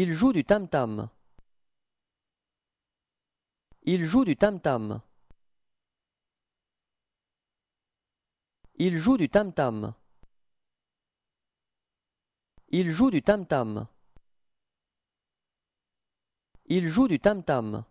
Il joue du tam-tam. Il joue du tam-tam. Il joue du tam-tam. Il joue du tam-tam. Il joue du tam-tam.